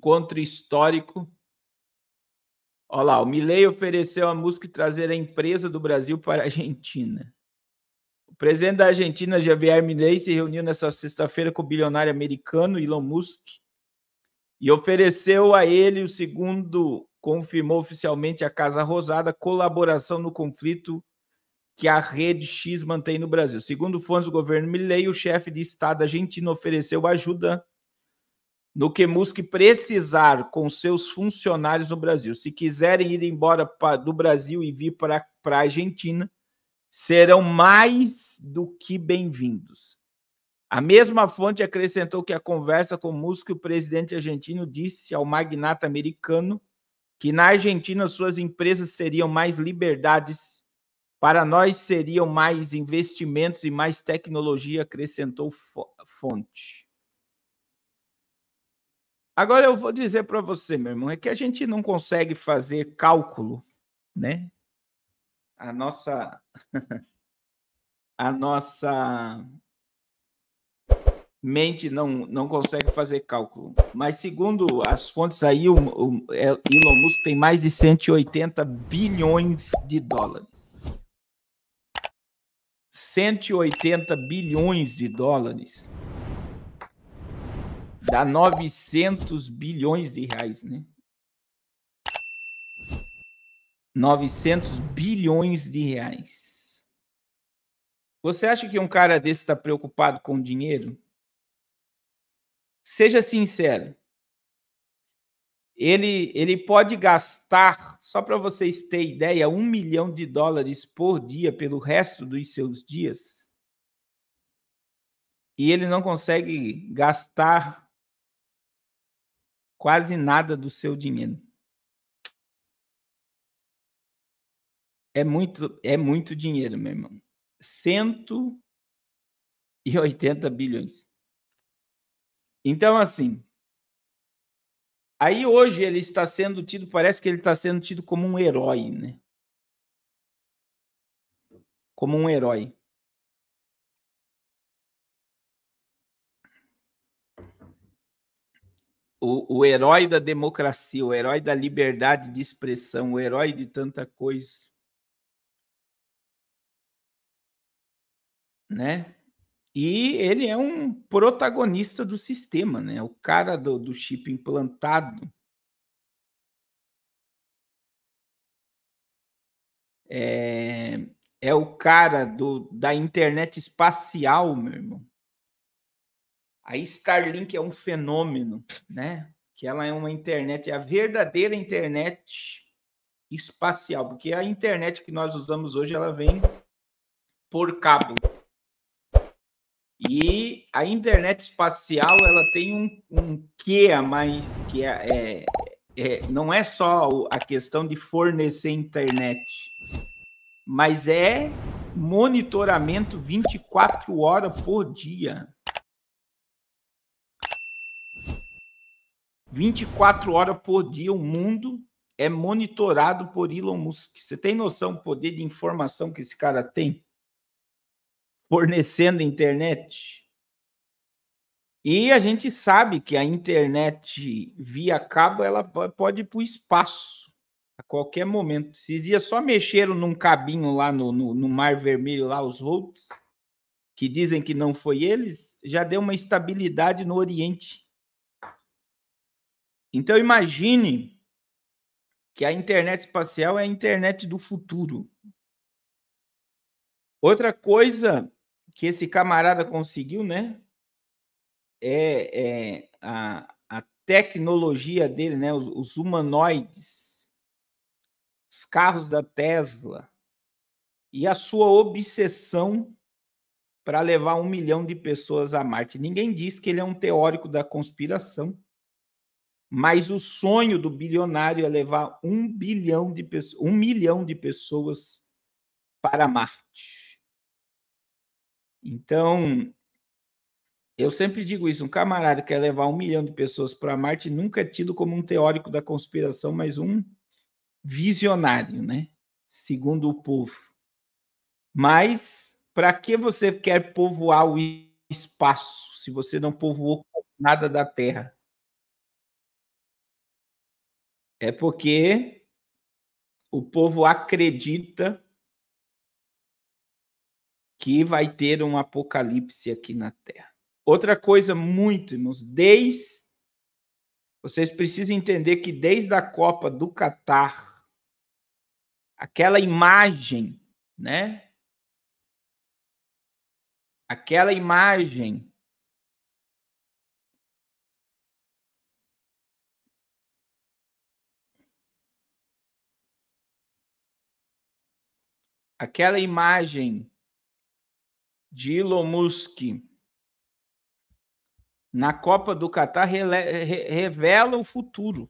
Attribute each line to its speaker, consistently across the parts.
Speaker 1: encontro histórico. Olha lá, o Milley ofereceu a música trazer a empresa do Brasil para a Argentina. O presidente da Argentina, Javier Milley, se reuniu nesta sexta-feira com o bilionário americano Elon Musk e ofereceu a ele o segundo confirmou oficialmente a Casa Rosada colaboração no conflito que a rede X mantém no Brasil. Segundo fontes do governo Milley, o chefe de Estado argentino ofereceu ajuda no que Musk precisar com seus funcionários no Brasil. Se quiserem ir embora pra, do Brasil e vir para a Argentina, serão mais do que bem-vindos. A mesma fonte acrescentou que a conversa com Musk, o presidente argentino disse ao magnata americano que na Argentina suas empresas teriam mais liberdades, para nós seriam mais investimentos e mais tecnologia, acrescentou fonte. Agora eu vou dizer para você, meu irmão, é que a gente não consegue fazer cálculo, né? A nossa a nossa mente não, não consegue fazer cálculo. Mas segundo as fontes aí, o, o é, Elon Musk tem mais de 180 bilhões de dólares. 180 bilhões de dólares Dá 900 bilhões de reais, né? 900 bilhões de reais. Você acha que um cara desse está preocupado com dinheiro? Seja sincero. Ele, ele pode gastar, só para vocês terem ideia, um milhão de dólares por dia pelo resto dos seus dias. E ele não consegue gastar quase nada do seu dinheiro. É muito, é muito dinheiro, meu irmão. 180 bilhões. Então, assim. Aí hoje ele está sendo tido, parece que ele está sendo tido como um herói, né? Como um herói. o, o herói da democracia, o herói da liberdade de expressão, o herói de tanta coisa. Né? E ele é um protagonista do sistema, né? O cara do, do chip implantado. É, é o cara do, da internet espacial, meu irmão. A Starlink é um fenômeno, né? Que ela é uma internet, é a verdadeira internet espacial, porque a internet que nós usamos hoje ela vem por cabo. E a internet espacial ela tem um, um quê a mais que é, é, é, não é só a questão de fornecer internet, mas é monitoramento 24 horas por dia. 24 horas por dia, o mundo é monitorado por Elon Musk. Você tem noção do poder de informação que esse cara tem? Fornecendo internet. E a gente sabe que a internet via cabo ela pode ir para o espaço a qualquer momento. Vocês iam só mexeram num cabinho lá no, no, no Mar Vermelho, lá os Holtz, que dizem que não foi eles, já deu uma estabilidade no Oriente então imagine que a internet espacial é a internet do futuro. Outra coisa que esse camarada conseguiu, né? É, é a, a tecnologia dele, né? Os, os humanoides, os carros da Tesla e a sua obsessão para levar um milhão de pessoas a Marte. Ninguém diz que ele é um teórico da conspiração. Mas o sonho do bilionário é levar um bilhão de pessoas, um milhão de pessoas para Marte. Então, eu sempre digo isso: um camarada que quer levar um milhão de pessoas para Marte nunca é tido como um teórico da conspiração, mas um visionário, né? Segundo o povo. Mas para que você quer povoar o espaço se você não povoou nada da Terra? É porque o povo acredita que vai ter um apocalipse aqui na Terra. Outra coisa muito, irmãos, desde vocês precisam entender que desde a Copa do Catar, aquela imagem, né? Aquela imagem aquela imagem de Elon Musk na Copa do Catar revela o futuro.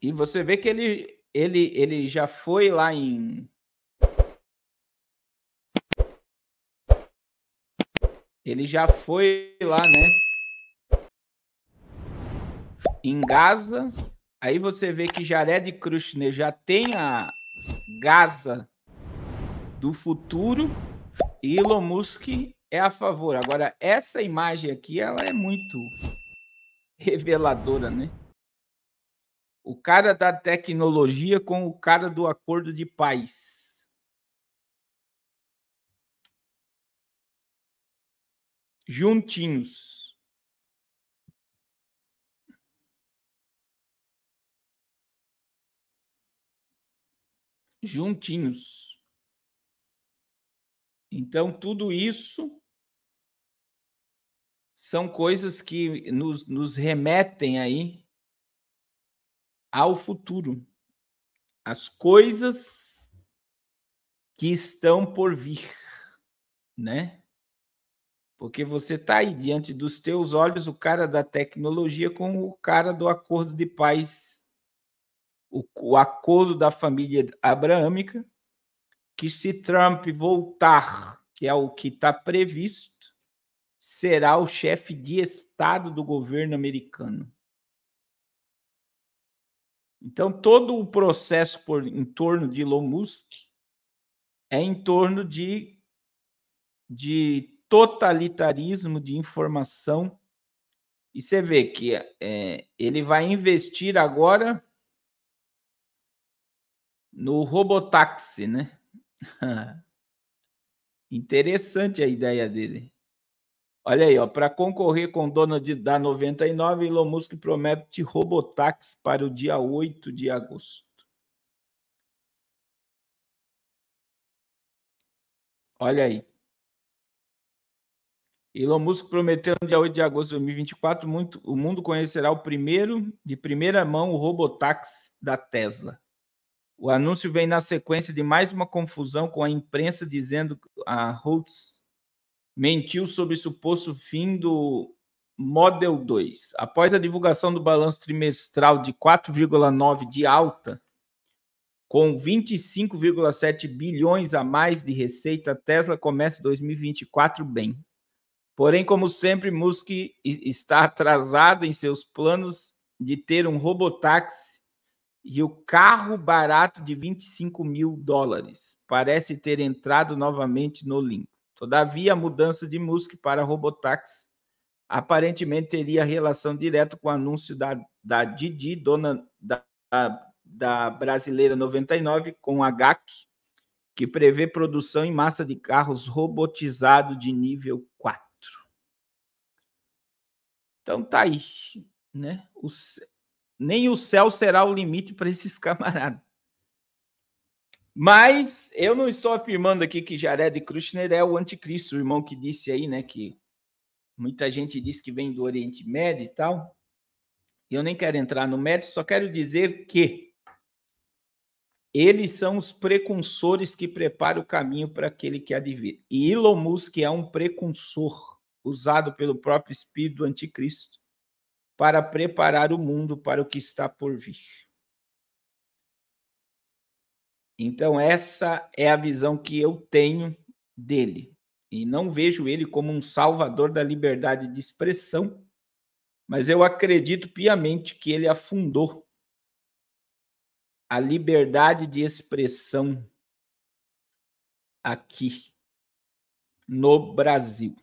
Speaker 1: E você vê que ele, ele, ele já foi lá em. Ele já foi lá, né? em Gaza. Aí você vê que Jared Kushner já tem a Gaza do futuro e Elon Musk é a favor. Agora, essa imagem aqui, ela é muito reveladora, né? O cara da tecnologia com o cara do acordo de paz. juntinhos. juntinhos. Então, tudo isso são coisas que nos, nos remetem aí ao futuro. As coisas que estão por vir, né? Porque você está aí diante dos teus olhos o cara da tecnologia com o cara do acordo de paz o, o acordo da família abraâmica, que se Trump voltar, que é o que está previsto, será o chefe de Estado do governo americano. Então, todo o processo por, em torno de Elon Musk é em torno de, de totalitarismo de informação. E você vê que é, ele vai investir agora no robotáxi, né? Interessante a ideia dele. Olha aí, ó, para concorrer com o dono de, da 99, Elon Musk promete robotáxi para o dia 8 de agosto. Olha aí. Elon Musk prometeu no dia 8 de agosto de 2024, muito, o mundo conhecerá o primeiro, de primeira mão, o robotáxi da Tesla. O anúncio vem na sequência de mais uma confusão com a imprensa dizendo que a Holtz mentiu sobre o suposto fim do Model 2. Após a divulgação do balanço trimestral de 4,9 de alta, com 25,7 bilhões a mais de receita, a Tesla começa 2024 bem. Porém, como sempre, Musk está atrasado em seus planos de ter um robotáxi e o carro barato de 25 mil dólares parece ter entrado novamente no limbo. Todavia, a mudança de Musk para Robotaxi aparentemente teria relação direta com o anúncio da, da Didi, dona da, da brasileira 99, com a GAC, que prevê produção em massa de carros robotizados de nível 4. Então tá aí, né? O, nem o céu será o limite para esses camaradas. Mas eu não estou afirmando aqui que Jared Kushner é o anticristo, o irmão que disse aí, né, que muita gente diz que vem do Oriente Médio e tal. Eu nem quero entrar no mérito, só quero dizer que eles são os precursores que preparam o caminho para aquele que há de vir. E Elon Musk é um precursor usado pelo próprio espírito do anticristo para preparar o mundo para o que está por vir. Então, essa é a visão que eu tenho dele. E não vejo ele como um salvador da liberdade de expressão, mas eu acredito piamente que ele afundou a liberdade de expressão aqui no Brasil.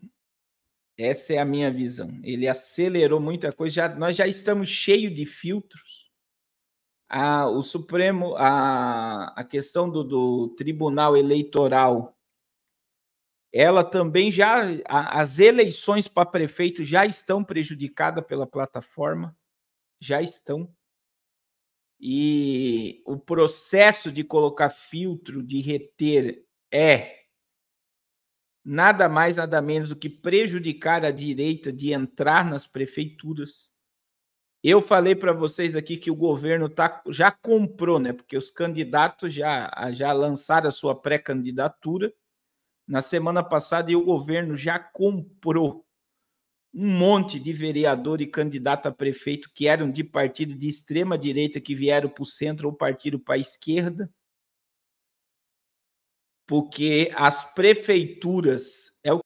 Speaker 1: Essa é a minha visão. Ele acelerou muita coisa. Já, nós já estamos cheios de filtros. o Supremo, a, a questão do, do Tribunal Eleitoral, ela também já. A, as eleições para prefeito já estão prejudicadas pela plataforma. Já estão. E o processo de colocar filtro, de reter, é nada mais, nada menos do que prejudicar a direita de entrar nas prefeituras. Eu falei para vocês aqui que o governo tá, já comprou, né? Porque os candidatos já, já lançaram a sua pré-candidatura na semana passada e o governo já comprou um monte de vereador e candidato a prefeito que eram de partido de extrema direita que vieram para o centro ou partiram para a esquerda porque as prefeituras